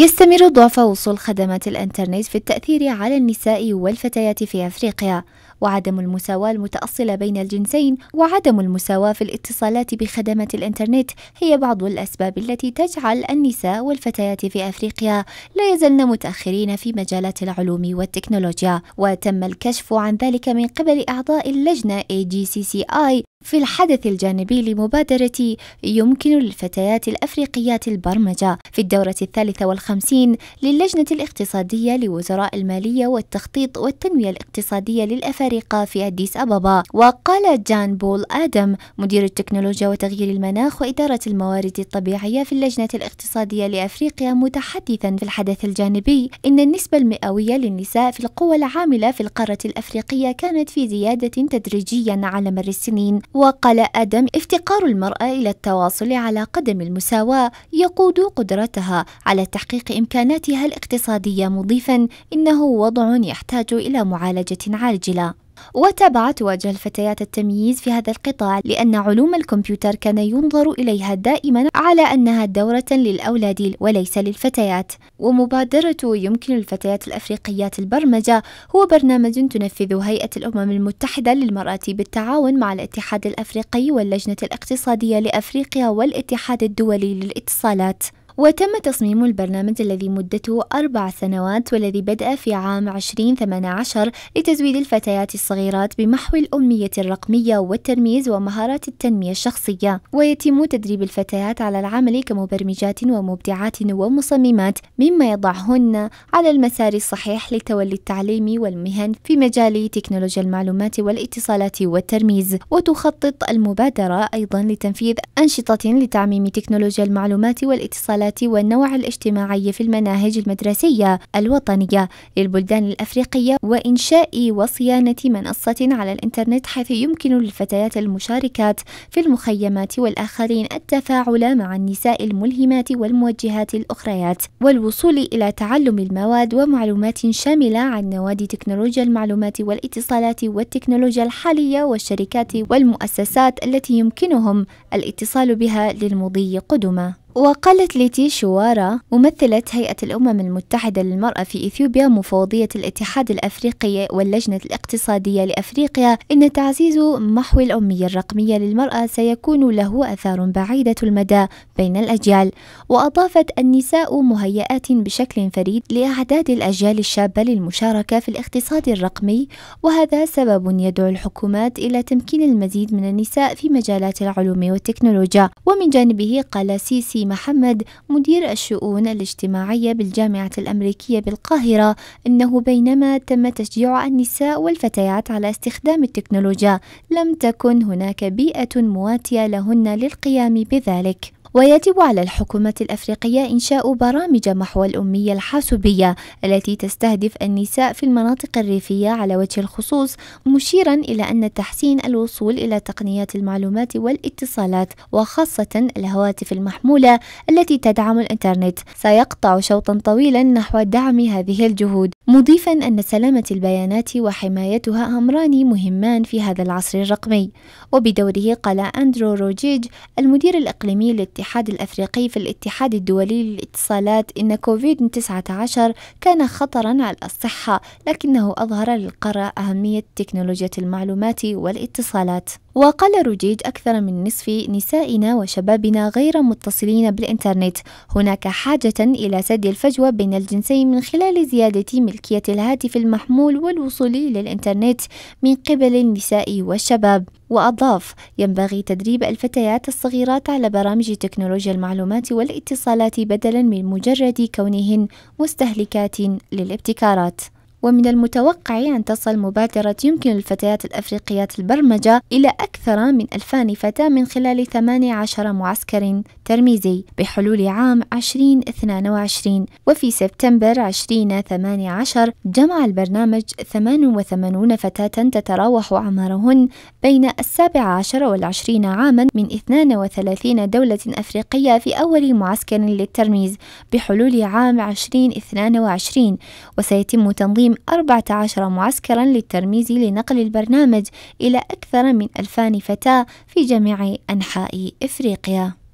يستمر ضعف وصول خدمات الإنترنت في التأثير على النساء والفتيات في أفريقيا وعدم المساواة المتأصلة بين الجنسين وعدم المساواة في الاتصالات بخدمات الإنترنت هي بعض الأسباب التي تجعل النساء والفتيات في أفريقيا لا يزلن متأخرين في مجالات العلوم والتكنولوجيا وتم الكشف عن ذلك من قبل أعضاء اللجنة AGCCI في الحدث الجانبي لمبادرة يمكن للفتيات الأفريقيات البرمجة في الدورة الثالثة والخمسين للجنة الاقتصادية لوزراء المالية والتخطيط والتنمية الاقتصادية للأفارقة في أديس أبابا وقال جان بول آدم مدير التكنولوجيا وتغيير المناخ وإدارة الموارد الطبيعية في اللجنة الاقتصادية لأفريقيا متحدثا في الحدث الجانبي إن النسبة المئوية للنساء في القوى العاملة في القارة الأفريقية كانت في زيادة تدريجيا على مر السنين وقال آدم افتقار المرأة إلى التواصل على قدم المساواة يقود قدرتها على تحقيق إمكاناتها الاقتصادية مضيفا إنه وضع يحتاج إلى معالجة عاجلة وتابعت وجه الفتيات التمييز في هذا القطاع لأن علوم الكمبيوتر كان ينظر إليها دائما على أنها دورة للأولاد وليس للفتيات ومبادرة يمكن الفتيات الأفريقيات البرمجة هو برنامج تنفذه هيئة الأمم المتحدة للمرأة بالتعاون مع الاتحاد الأفريقي واللجنة الاقتصادية لأفريقيا والاتحاد الدولي للاتصالات وتم تصميم البرنامج الذي مدته أربع سنوات والذي بدأ في عام 2018 لتزويد الفتيات الصغيرات بمحو الأمية الرقمية والترميز ومهارات التنمية الشخصية ويتم تدريب الفتيات على العمل كمبرمجات ومبدعات ومصممات مما يضعهن على المسار الصحيح لتولي التعليم والمهن في مجال تكنولوجيا المعلومات والاتصالات والترميز وتخطط المبادرة أيضا لتنفيذ أنشطة لتعميم تكنولوجيا المعلومات والاتصالات الثقافات والنوع الاجتماعي في المناهج المدرسية الوطنية للبلدان الأفريقية وإنشاء وصيانة منصة على الإنترنت حيث يمكن للفتيات المشاركات في المخيمات والآخرين التفاعل مع النساء الملهمات والموجهات الأخريات والوصول إلى تعلم المواد ومعلومات شاملة عن نوادي تكنولوجيا المعلومات والاتصالات والتكنولوجيا الحالية والشركات والمؤسسات التي يمكنهم الاتصال بها للمضي قدما وقالت ليتي شوارا ممثلة هيئة الأمم المتحدة للمرأة في إثيوبيا مفوضية الاتحاد الأفريقي واللجنة الاقتصادية لأفريقيا إن تعزيز محو الأمية الرقمية للمرأة سيكون له آثار بعيدة المدى بين الأجيال وأضافت النساء مهيئات بشكل فريد لأعداد الأجيال الشابة للمشاركة في الاقتصاد الرقمي وهذا سبب يدعو الحكومات إلى تمكين المزيد من النساء في مجالات العلوم والتكنولوجيا ومن جانبه قال سيسي محمد مدير الشؤون الاجتماعية بالجامعة الأمريكية بالقاهرة أنه بينما تم تشجيع النساء والفتيات على استخدام التكنولوجيا لم تكن هناك بيئة مواتية لهن للقيام بذلك ويجب على الحكومة الأفريقية إنشاء برامج محو الأمية الحاسوبية التي تستهدف النساء في المناطق الريفية على وجه الخصوص مشيرا إلى أن تحسين الوصول إلى تقنيات المعلومات والاتصالات وخاصة الهواتف المحمولة التي تدعم الإنترنت سيقطع شوطا طويلا نحو دعم هذه الجهود مضيفا أن سلامة البيانات وحمايتها أمران مهمان في هذا العصر الرقمي وبدوره قال أندرو روجيج المدير الإقليمي للاتحاد الأفريقي في الاتحاد الدولي للاتصالات إن كوفيد-19 كان خطرا على الصحة لكنه أظهر للقارة أهمية تكنولوجيا المعلومات والاتصالات وقال روجيج أكثر من نصف نسائنا وشبابنا غير متصلين بالإنترنت هناك حاجة إلى سد الفجوة بين الجنسين من خلال زيادة ملكية الهاتف المحمول والوصول إلى الإنترنت من قبل النساء والشباب وأضاف ينبغي تدريب الفتيات الصغيرات على برامج تكنولوجيا المعلومات والاتصالات بدلا من مجرد كونهن مستهلكات للابتكارات ومن المتوقع أن تصل مبادرة يمكن الفتيات الأفريقيات البرمجة إلى أكثر من ألفان فتاة من خلال 18 معسكر ترميزي بحلول عام 2022 وفي سبتمبر 2018 جمع البرنامج 88 فتاة تتراوح أعمارهن بين السابع عشر والعشرين عاما من 32 دولة أفريقية في أول معسكر للترميز بحلول عام 2022 وسيتم تنظيم تقديم 14 معسكرا للترميز لنقل البرنامج إلى أكثر من 2000 فتاة في جميع أنحاء إفريقيا